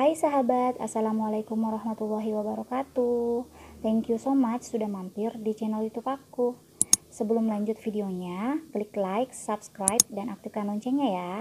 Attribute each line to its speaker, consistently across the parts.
Speaker 1: Hai sahabat, Assalamualaikum warahmatullahi wabarakatuh Thank you so much sudah mampir di channel youtube aku Sebelum lanjut videonya, klik like, subscribe, dan aktifkan loncengnya ya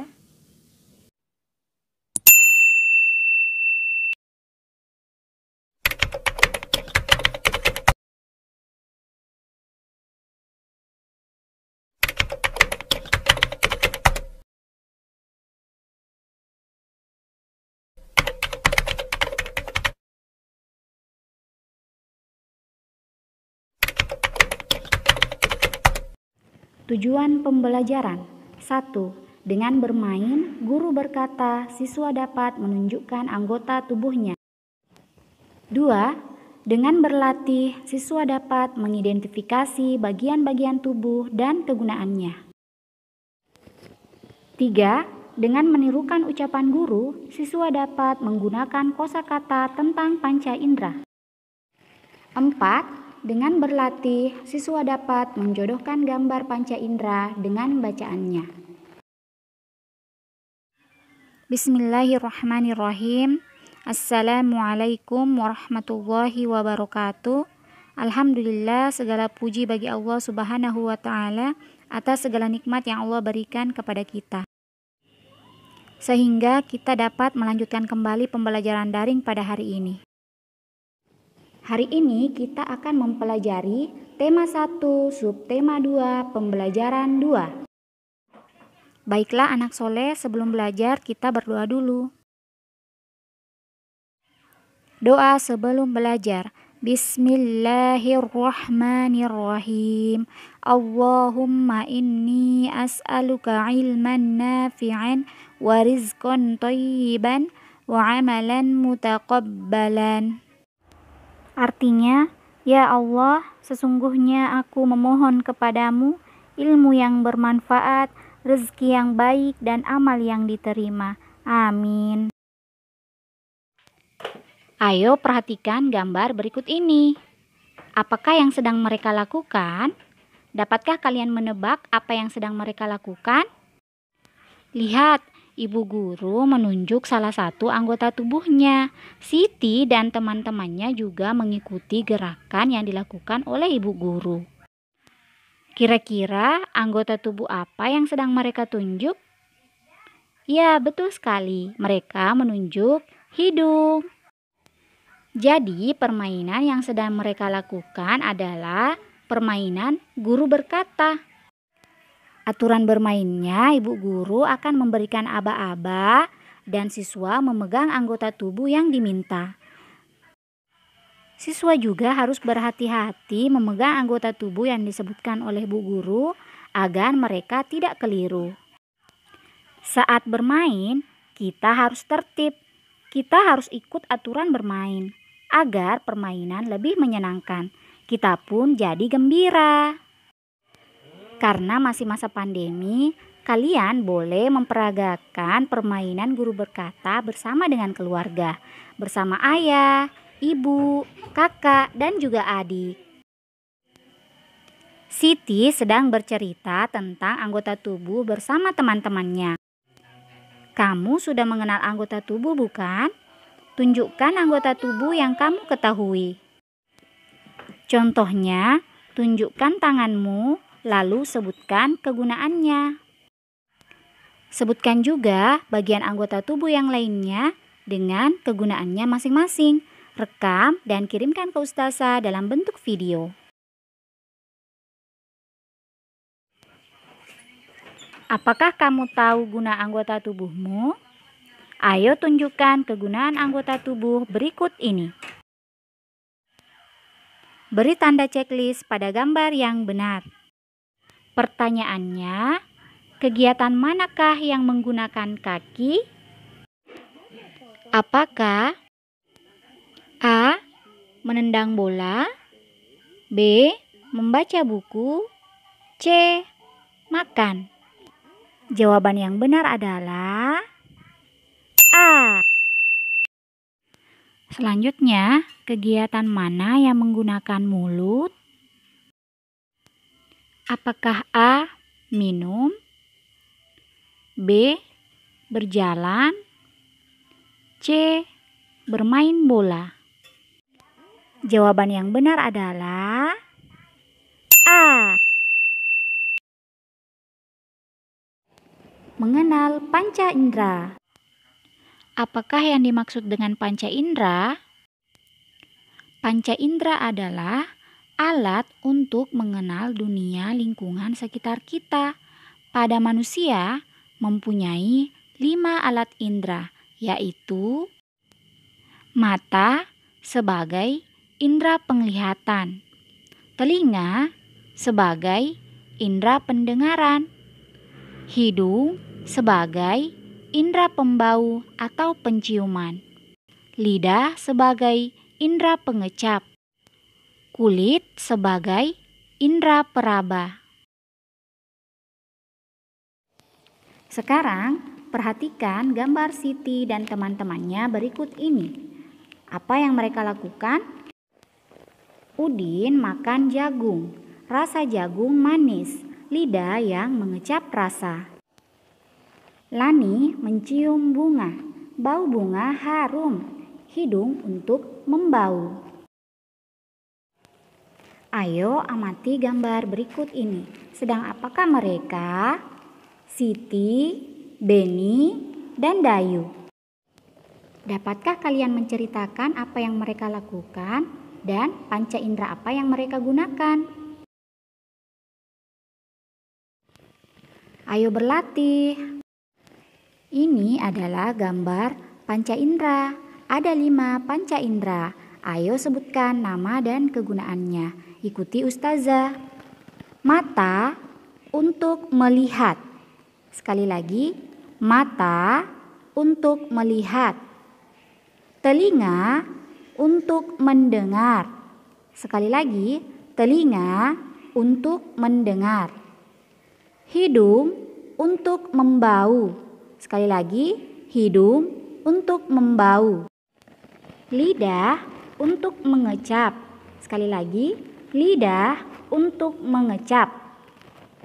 Speaker 1: Tujuan pembelajaran 1. Dengan bermain, guru berkata siswa dapat menunjukkan anggota tubuhnya. 2. Dengan berlatih, siswa dapat mengidentifikasi bagian-bagian tubuh dan kegunaannya. 3. Dengan menirukan ucapan guru, siswa dapat menggunakan kosakata tentang panca indera. 4. Dengan berlatih, siswa dapat menjodohkan gambar panca indera dengan bacaannya. Bismillahirrahmanirrahim. Assalamualaikum warahmatullahi wabarakatuh. Alhamdulillah segala puji bagi Allah Subhanahu wa taala atas segala nikmat yang Allah berikan kepada kita. Sehingga kita dapat melanjutkan kembali pembelajaran daring pada hari ini. Hari ini kita akan mempelajari tema 1, subtema 2, pembelajaran 2. Baiklah anak soleh, sebelum belajar kita berdoa dulu. Doa sebelum belajar. Bismillahirrahmanirrahim. Allahumma inni as'aluka ilman nafi'an wa rizqan tayyiban wa amalan mutaqabbalan. Artinya, Ya Allah, sesungguhnya aku memohon kepadamu ilmu yang bermanfaat, rezeki yang baik, dan amal yang diterima. Amin. Ayo perhatikan gambar berikut ini. Apakah yang sedang mereka lakukan? Dapatkah kalian menebak apa yang sedang mereka lakukan? Lihat, Ibu guru menunjuk salah satu anggota tubuhnya. Siti dan teman-temannya juga mengikuti gerakan yang dilakukan oleh ibu guru. Kira-kira anggota tubuh apa yang sedang mereka tunjuk? Ya, betul sekali. Mereka menunjuk hidung. Jadi, permainan yang sedang mereka lakukan adalah permainan guru berkata. Aturan bermainnya, ibu guru akan memberikan aba-aba dan siswa memegang anggota tubuh yang diminta. Siswa juga harus berhati-hati memegang anggota tubuh yang disebutkan oleh bu guru agar mereka tidak keliru. Saat bermain, kita harus tertib. Kita harus ikut aturan bermain agar permainan lebih menyenangkan. Kita pun jadi gembira. Karena masih masa pandemi, kalian boleh memperagakan permainan guru berkata bersama dengan keluarga, bersama ayah, ibu, kakak, dan juga adik. Siti sedang bercerita tentang anggota tubuh bersama teman-temannya. Kamu sudah mengenal anggota tubuh, bukan? Tunjukkan anggota tubuh yang kamu ketahui. Contohnya, tunjukkan tanganmu, lalu sebutkan kegunaannya. Sebutkan juga bagian anggota tubuh yang lainnya dengan kegunaannya masing-masing. Rekam dan kirimkan ke ustazah dalam bentuk video. Apakah kamu tahu guna anggota tubuhmu? Ayo tunjukkan kegunaan anggota tubuh berikut ini. Beri tanda checklist pada gambar yang benar. Pertanyaannya, kegiatan manakah yang menggunakan kaki? Apakah A. Menendang bola B. Membaca buku C. Makan Jawaban yang benar adalah A. Selanjutnya, kegiatan mana yang menggunakan mulut, Apakah A. Minum B. Berjalan C. Bermain bola Jawaban yang benar adalah A. Mengenal panca indera Apakah yang dimaksud dengan panca indera? Panca indera adalah alat untuk mengenal dunia lingkungan sekitar kita. Pada manusia mempunyai lima alat indera, yaitu mata sebagai indera penglihatan, telinga sebagai indera pendengaran, hidung sebagai indera pembau atau penciuman, lidah sebagai indera pengecap, kulit sebagai indera peraba. Sekarang, perhatikan gambar Siti dan teman-temannya berikut ini. Apa yang mereka lakukan? Udin makan jagung. Rasa jagung manis, lidah yang mengecap rasa. Lani mencium bunga. Bau bunga harum. Hidung untuk membau. Ayo amati gambar berikut ini. Sedang apakah mereka? Siti, Beni, dan Dayu. Dapatkah kalian menceritakan apa yang mereka lakukan dan panca indera apa yang mereka gunakan? Ayo berlatih. Ini adalah gambar panca indera. Ada lima panca indera. Ayo sebutkan nama dan kegunaannya ikuti ustazah. Mata untuk melihat. Sekali lagi, mata untuk melihat. Telinga untuk mendengar. Sekali lagi, telinga untuk mendengar. Hidung untuk membau. Sekali lagi, hidung untuk membau. Lidah untuk mengecap. Sekali lagi, lidah untuk mengecap,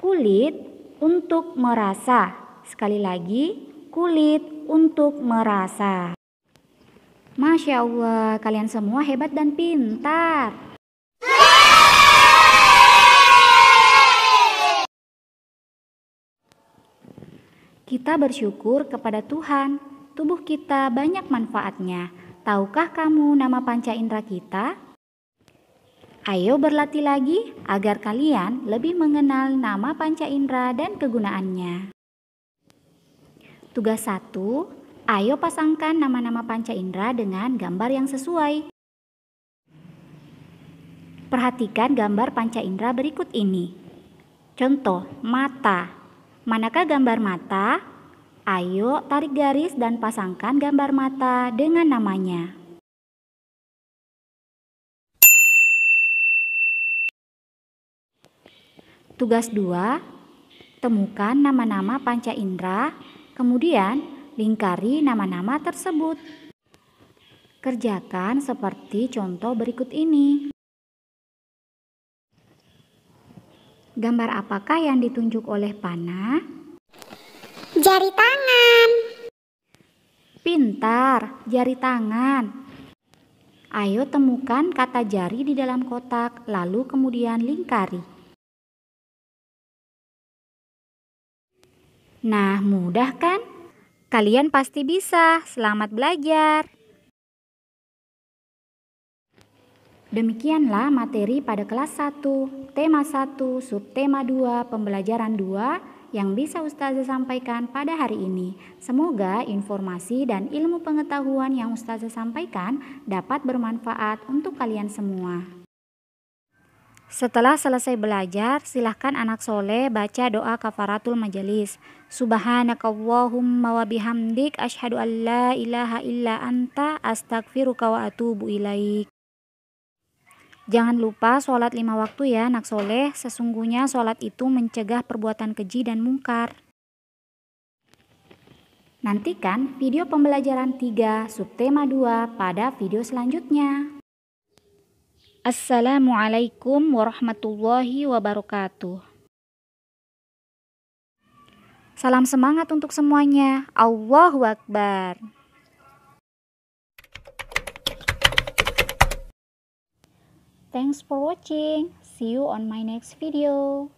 Speaker 1: kulit untuk merasa. Sekali lagi, kulit untuk merasa. Masya Allah, kalian semua hebat dan pintar. Kita bersyukur kepada Tuhan, tubuh kita banyak manfaatnya. Tahukah kamu nama panca indera kita? Ayo berlatih lagi agar kalian lebih mengenal nama panca indera dan kegunaannya. Tugas 1. Ayo pasangkan nama-nama panca indera dengan gambar yang sesuai. Perhatikan gambar panca indera berikut ini. Contoh, mata. Manakah gambar mata? Ayo tarik garis dan pasangkan gambar mata dengan namanya. Tugas 2, temukan nama-nama panca indera, kemudian lingkari nama-nama tersebut. Kerjakan seperti contoh berikut ini. Gambar apakah yang ditunjuk oleh Pana? Jari tangan. Pintar, jari tangan. Ayo temukan kata jari di dalam kotak, lalu kemudian lingkari. Nah, mudah kan? Kalian pasti bisa. Selamat belajar. Demikianlah materi pada kelas 1, tema 1, subtema 2, pembelajaran 2 yang bisa Ustazah sampaikan pada hari ini. Semoga informasi dan ilmu pengetahuan yang Ustazah sampaikan dapat bermanfaat untuk kalian semua. Setelah selesai belajar, silahkan anak soleh baca doa kafaratul majelis. Subhanakallahumma wa bihamdik asyhadu an la ilaha illa anta astagfiruka wa atubu ilaik. Jangan lupa sholat lima waktu ya anak soleh, sesungguhnya sholat itu mencegah perbuatan keji dan mungkar. Nantikan video pembelajaran 3 subtema 2 pada video selanjutnya. Assalamualaikum warahmatullahi wabarakatuh. Salam semangat untuk semuanya. Allahu Akbar. Thanks for watching. See you on my next video.